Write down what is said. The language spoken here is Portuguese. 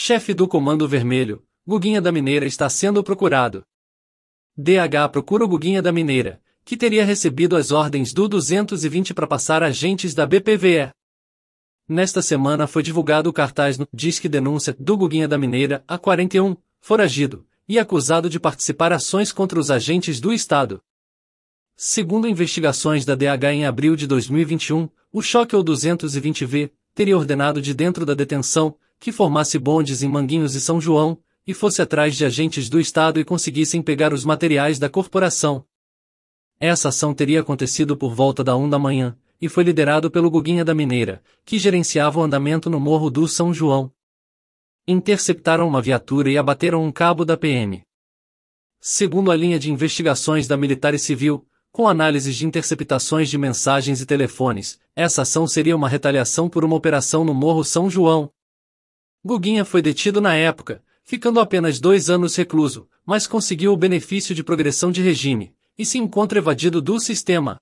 chefe do Comando Vermelho, Guguinha da Mineira está sendo procurado. DH procura o Guguinha da Mineira, que teria recebido as ordens do 220 para passar agentes da BPVE. Nesta semana foi divulgado o cartaz no Disque Denúncia do Guguinha da Mineira a 41, foragido, e acusado de participar ações contra os agentes do Estado. Segundo investigações da DH em abril de 2021, o choque ao 220V teria ordenado de dentro da detenção que formasse bondes em Manguinhos e São João, e fosse atrás de agentes do Estado e conseguissem pegar os materiais da corporação. Essa ação teria acontecido por volta da 1 da manhã, e foi liderado pelo Guguinha da Mineira, que gerenciava o andamento no Morro do São João. Interceptaram uma viatura e abateram um cabo da PM. Segundo a linha de investigações da Militar e Civil, com análises de interceptações de mensagens e telefones, essa ação seria uma retaliação por uma operação no Morro São João, Guguinha foi detido na época, ficando apenas dois anos recluso, mas conseguiu o benefício de progressão de regime, e se encontra evadido do sistema,